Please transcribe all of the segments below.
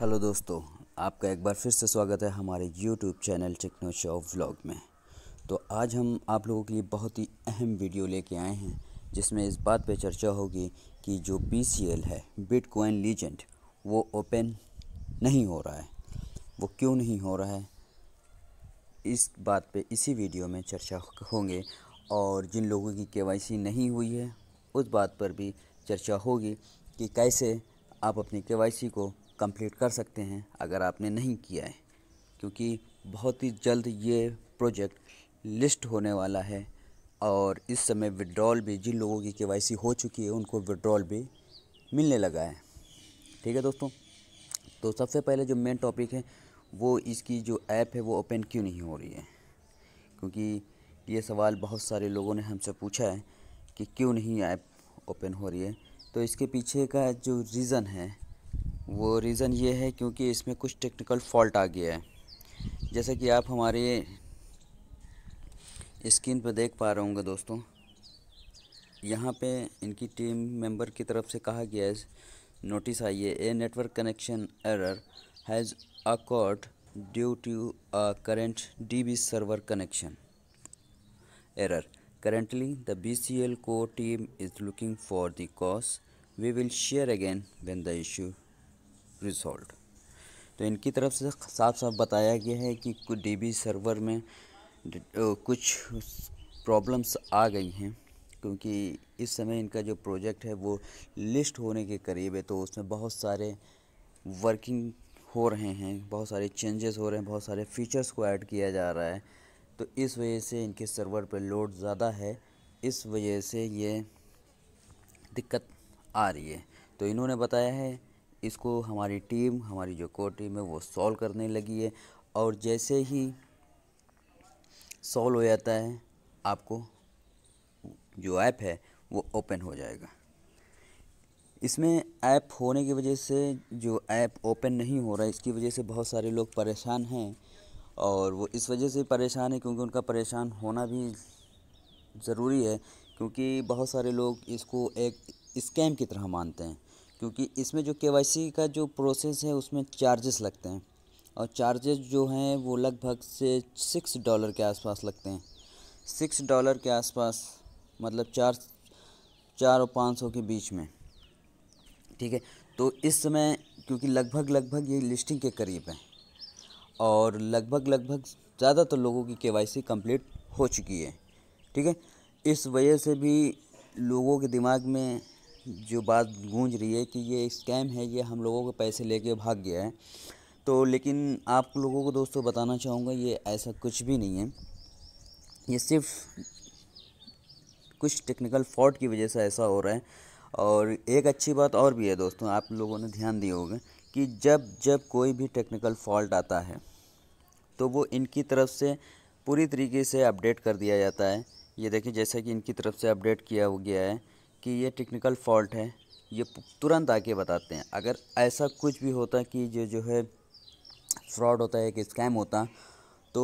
hello दोस्तों आपका एक बार फिर से स्वागत है हमारे YouTube channel Techno Show Vlog में तो आज हम आप लोगों के लिए बहुत ही अहम वीडियो लेके आए हैं जिसमें इस बात पे चर्चा होगी कि जो बी है बिटकॉइन लीजेंड वो ओपन नहीं हो रहा है वो क्यों नहीं हो रहा है इस बात पे इसी वीडियो में चर्चा होंगे और जिन लोगों की के नहीं हुई है उस बात पर भी चर्चा होगी कि कैसे आप अपनी के को कंप्लीट कर सकते हैं अगर आपने नहीं किया है क्योंकि बहुत ही जल्द ये प्रोजेक्ट लिस्ट होने वाला है और इस समय विड्रॉल भी जिन लोगों की के हो चुकी है उनको विड्रॉल भी मिलने लगा है ठीक है दोस्तों तो सबसे पहले जो मेन टॉपिक है वो इसकी जो ऐप है वो ओपन क्यों नहीं हो रही है क्योंकि ये सवाल बहुत सारे लोगों ने हमसे पूछा है कि क्यों नहीं ऐप ओपन हो रही है तो इसके पीछे का जो रीज़न है वो रीज़न ये है क्योंकि इसमें कुछ टेक्निकल फॉल्ट आ गया है जैसा कि आप हमारे स्क्रीन पर देख पा रहे होंगे दोस्तों यहाँ पे इनकी टीम मेंबर की तरफ से कहा गया है नोटिस आई है a network connection error has occurred due to a current D B server connection error the the C core team is looking for the cause we will share again when the issue resolved तो इनकी तरफ से साफ साफ बताया गया है कि डी सर्वर में कुछ प्रॉब्लम्स आ गई हैं क्योंकि इस समय इनका जो प्रोजेक्ट है वो लिस्ट होने के करीब है तो उसमें बहुत सारे वर्किंग हो रहे हैं बहुत सारे चेंजेस हो रहे हैं बहुत सारे फीचर्स को ऐड किया जा रहा है तो इस वजह से इनके सर्वर पर लोड ज़्यादा है इस वजह से ये दिक्कत आ रही है तो इन्होंने बताया है इसको हमारी टीम हमारी जो कोर टीम है वो सॉल्व करने लगी है और जैसे ही सॉल्व हो जाता है आपको जो ऐप है वो ओपन हो जाएगा इसमें ऐप होने की वजह से जो ऐप ओपन नहीं हो रहा है इसकी वजह से बहुत सारे लोग परेशान हैं और वो इस वजह से परेशान है क्योंकि उनका परेशान होना भी ज़रूरी है क्योंकि बहुत सारे लोग इसको एक स्कैम की तरह मानते हैं क्योंकि इसमें जो के का जो प्रोसेस है उसमें चार्जेस लगते हैं और चार्जेस जो हैं वो लगभग से सिक्स डॉलर के आसपास लगते हैं सिक्स डॉलर के आसपास मतलब चार चार और पाँच सौ के बीच में ठीक है तो इस समय क्योंकि लगभग लगभग ये लिस्टिंग के करीब है और लगभग लगभग ज़्यादातर तो लोगों की केवाईसी कंप्लीट हो चुकी है ठीक है इस वजह से भी लोगों के दिमाग में जो बात गूंज रही है कि ये स्कैम है ये हम लोगों के पैसे लेके भाग गया है तो लेकिन आप लोगों को दोस्तों बताना चाहूँगा ये ऐसा कुछ भी नहीं है ये सिर्फ कुछ टेक्निकल फॉल्ट की वजह से ऐसा हो रहा है और एक अच्छी बात और भी है दोस्तों आप लोगों ने ध्यान दिए होगा कि जब जब कोई भी टेक्निकल फॉल्ट आता है तो वो इनकी तरफ से पूरी तरीके से अपडेट कर दिया जाता है ये देखिए जैसा कि इनकी तरफ से अपडेट किया हो गया है कि ये टेक्निकल फॉल्ट है ये तुरंत आके बताते हैं अगर ऐसा कुछ भी होता कि जो जो है फ्रॉड होता है कि स्कैम होता तो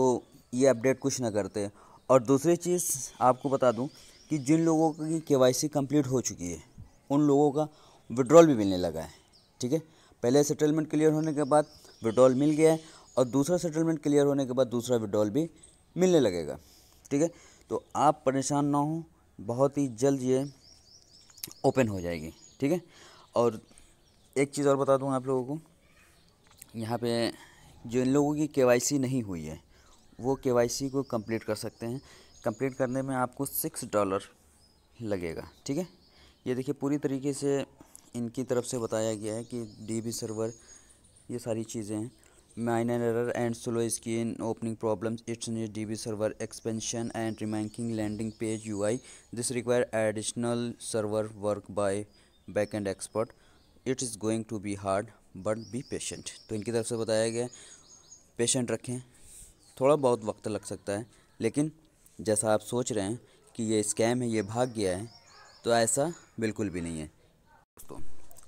ये अपडेट कुछ ना करते और दूसरी चीज़ आपको बता दूं कि जिन लोगों की के वाई सी कम्प्लीट हो चुकी है उन लोगों का विड्रॉल भी मिलने लगा है ठीक है पहले सेटलमेंट क्लियर होने के बाद विड्रॉल मिल गया है और दूसरा सेटलमेंट क्लियर होने के बाद दूसरा विड्रॉल भी मिलने लगेगा ठीक है तो आप परेशान ना हो बहुत ही जल्द ये ओपन हो जाएगी ठीक है और एक चीज़ और बता दूँ आप लोगों को यहाँ पे जिन लोगों की के नहीं हुई है वो के को कंप्लीट कर सकते हैं कंप्लीट करने में आपको सिक्स डॉलर लगेगा ठीक है ये देखिए पूरी तरीके से इनकी तरफ से बताया गया है कि डी सर्वर ये सारी चीज़ें हैं minor error and slow screen opening problem it's new DB server expansion and remaking landing page U I this require additional server work by back end expert it is going to be hard but be patient तो इनकी तरफ से बताया गया patient रखें थोड़ा बहुत वक्त लग सकता है लेकिन जैसा आप सोच रहे हैं कि ये स्कैम है ये भाग गया है तो ऐसा बिल्कुल भी नहीं है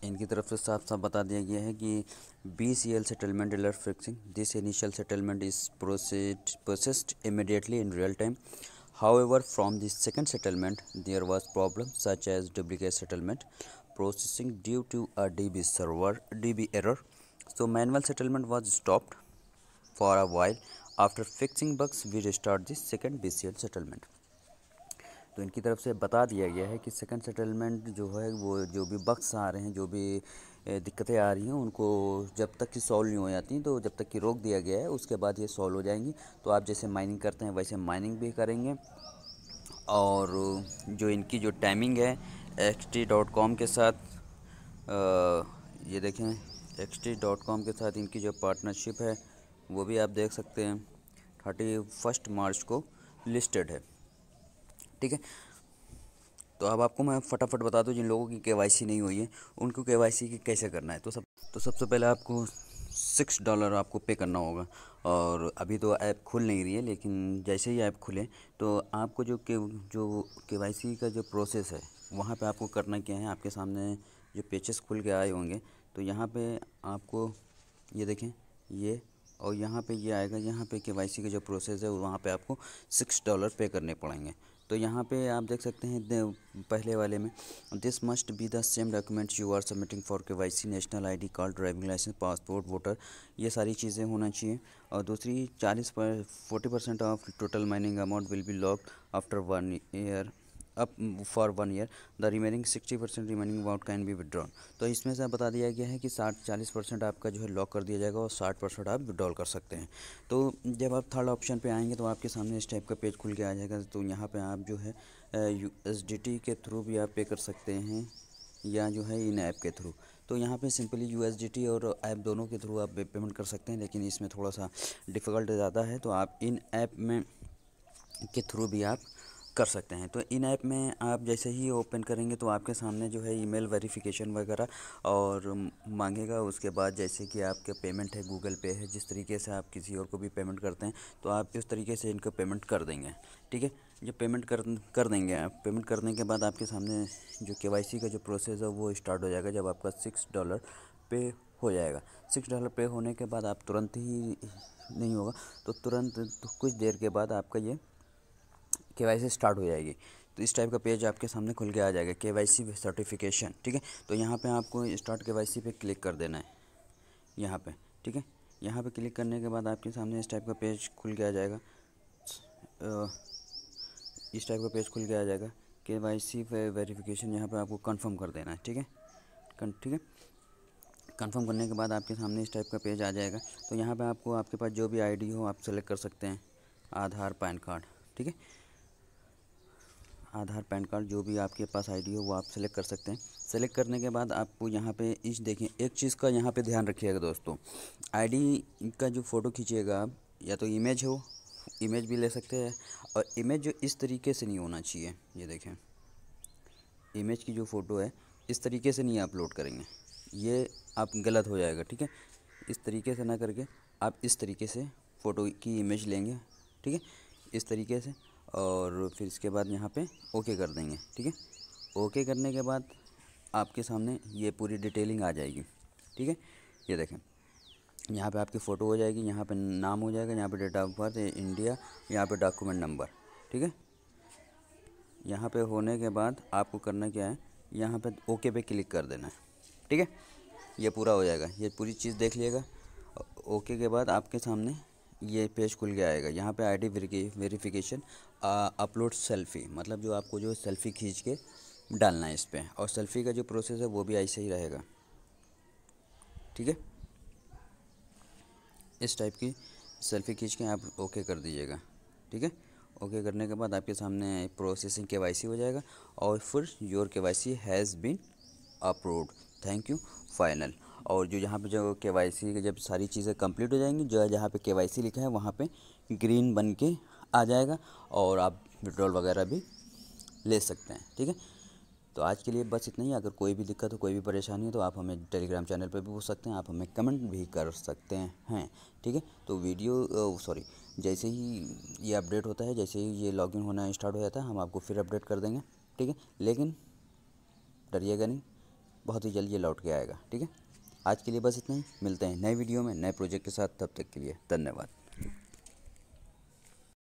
इनकी तरफ से साफ साफ बता दिया गया है कि B C L settlement error fixing this initial settlement is proceed processed immediately in real time however from this second settlement there was problem such as duplicate settlement processing due to a D B server D B error so manual settlement was stopped for a while after fixing bugs we restart this second B C L settlement तो इनकी तरफ से बता दिया गया है कि second settlement जो है वो जो भी बक्स आ रहे हैं जो भी दिक्कतें आ रही हैं उनको जब तक कि सॉल्व नहीं हो जाती तो जब तक कि रोक दिया गया है उसके बाद ये सॉल्व हो जाएंगी तो आप जैसे माइनिंग करते हैं वैसे माइनिंग भी करेंगे और जो इनकी जो टाइमिंग है एक्स के साथ आ, ये देखें एक्स के साथ इनकी जो पार्टनरशिप है वो भी आप देख सकते हैं थर्टी फर्स्ट मार्च को लिस्टेड है ठीक है तो अब आपको मैं फटाफट बता दूँ जिन लोगों की के नहीं हुई है उनको के की कैसे करना है तो सब तो सबसे पहले आपको सिक्स डॉलर आपको पे करना होगा और अभी तो ऐप खुल नहीं रही है लेकिन जैसे ही ऐप खुले तो आपको जो के जो के का जो प्रोसेस है वहाँ पे आपको करना क्या है आपके सामने जो पेचेस खुल के आए होंगे तो यहाँ पे आपको ये देखें ये और यहाँ पे ये आएगा यहाँ पे के का जो प्रोसेस है वहाँ पे आपको सिक्स डॉलर पे करने पड़ेंगे तो यहाँ पे आप देख सकते हैं पहले वाले में this must be the same documents you are submitting for K Y C national I D card driving licence passport voter ये सारी चीज़ें होना चाहिए और दूसरी चालीस पर forty percent of total mining amount will be locked after one year up for one year the remaining sixty percent remaining amount can be withdrawn तो इसमें से बता दिया गया है कि साठ चालीस परसेंट आपका जो है लॉक कर दिया जाएगा और साठ परसेंट आप विड्रॉल कर सकते हैं तो जब आप थर्ड ऑप्शन पे आएंगे तो आपके सामने इस टाइप का पेज खुल के आ जाएगा तो यहाँ पर आप जो है यू एस डी टी के थ्रू भी आप पे कर सकते हैं या जो है इन ऐप के थ्रू तो यहाँ पे simply U S D T और ऐप दोनों के थ्रू आप पेमेंट कर सकते हैं लेकिन इसमें थोड़ा सा डिफ़िकल्ट ज़्यादा है तो आप इन ऐप में के थ्रू भी आप कर सकते हैं तो इन ऐप में आप जैसे ही ओपन करेंगे तो आपके सामने जो है ईमेल वेरिफिकेशन वगैरह और मांगेगा उसके बाद जैसे कि आपके पेमेंट है गूगल पे है जिस तरीके से आप किसी और को भी पेमेंट करते हैं तो आप इस तरीके से इनको पेमेंट कर देंगे ठीक है जब पेमेंट कर कर देंगे आप पेमेंट करने के बाद आपके सामने जो के का जो प्रोसेस है वो स्टार्ट हो जाएगा जब आपका सिक्स डॉलर पे हो जाएगा सिक्स डॉलर पे होने के बाद आप तुरंत ही नहीं होगा तो तुरंत तो कुछ देर के बाद आपका ये के स्टार्ट हो जाएगी तो इस टाइप का पेज आपके सामने खुल के आ जाएगा के वाई सी सर्टिफिकेशन ठीक है तो यहाँ पे आपको स्टार्ट के वाई सी पे क्लिक कर देना है यहाँ पे ठीक है यहाँ पे क्लिक करने के बाद आपके सामने इस टाइप का पेज खुल के आ जाएगा इस टाइप का पेज खुल के आ जाएगा के वाई सी वेरीफिकेशन यहाँ पर आपको कन्फर्म कर देना है ठीक है ठीक है कन्फर्म करने के बाद आपके सामने इस टाइप का पेज आ जाएगा तो यहाँ पर आपको आपके पास जो भी डी हो आप सेलेक्ट कर सकते हैं आधार पैन कार्ड ठीक है आधार पैन कार्ड जो भी आपके पास आईडी हो वो आप सेलेक्ट कर सकते हैं सेलेक्ट करने के बाद आपको यहाँ पे इस देखें एक चीज़ का यहाँ पे ध्यान रखिएगा दोस्तों आईडी का जो फ़ोटो खींचिएगा आप या तो इमेज हो इमेज भी ले सकते हैं और इमेज जो इस तरीके से नहीं होना चाहिए ये देखें इमेज की जो फ़ोटो है इस तरीके से नहीं अपलोड करेंगे ये आप गलत हो जाएगा ठीक है इस तरीके से ना करके आप इस तरीके से फ़ोटो की इमेज लेंगे ठीक है इस तरीके से और फिर इसके बाद यहाँ पे ओके कर देंगे ठीक है ओके करने के बाद आपके सामने ये पूरी डिटेलिंग आ जाएगी ठीक है ये देखें यहाँ पे आपकी फ़ोटो हो जाएगी यहाँ पे नाम हो जाएगा यहाँ पे डेट ऑफ बर्थ इंडिया यहाँ पे डॉक्यूमेंट नंबर ठीक है यहाँ पे होने के बाद आपको करना क्या है यहाँ पे ओके पे क्लिक कर देना है ठीक है ये पूरा हो जाएगा ये पूरी चीज़ देख लीजिएगा ओके के बाद आपके सामने ये पेज खुल के आएगा यहाँ पे आईडी वेरिफिकेशन अपलोड सेल्फ़ी मतलब जो आपको जो सेल्फ़ी खींच के डालना है इस पर और सेल्फ़ी का जो प्रोसेस है वो भी ऐसे ही रहेगा ठीक है इस टाइप की सेल्फ़ी खींच के आप ओके कर दीजिएगा ठीक है ओके करने के बाद आपके सामने प्रोसेसिंग के हो जाएगा और फिर your K has been approve thank you final और जो यहाँ पे जो के वाई सी जब सारी चीज़ें कंप्लीट हो जाएंगी जो जहाँ पे के वाई सी लिखा है वहाँ पे ग्रीन बन के आ जाएगा और आप विड्रॉल वगैरह भी ले सकते हैं ठीक है तो आज के लिए बस इतना ही अगर कोई भी दिक्कत हो कोई भी परेशानी हो तो आप हमें टेलीग्राम चैनल पर भी पूछ सकते हैं आप हमें कमेंट भी कर सकते हैं ठीक है तो वीडियो सॉरी जैसे ही ये अपडेट होता है जैसे ही ये लॉगिन होना स्टार्ट हो जाता है हम आपको फिर अपडेट कर देंगे ठीक है लेकिन डरिएगा नहीं बहुत ही जल्दी ये लौट के आएगा ठीक है आज के लिए बस इतना ही मिलते हैं नए वीडियो में नए प्रोजेक्ट के साथ तब तक के लिए धन्यवाद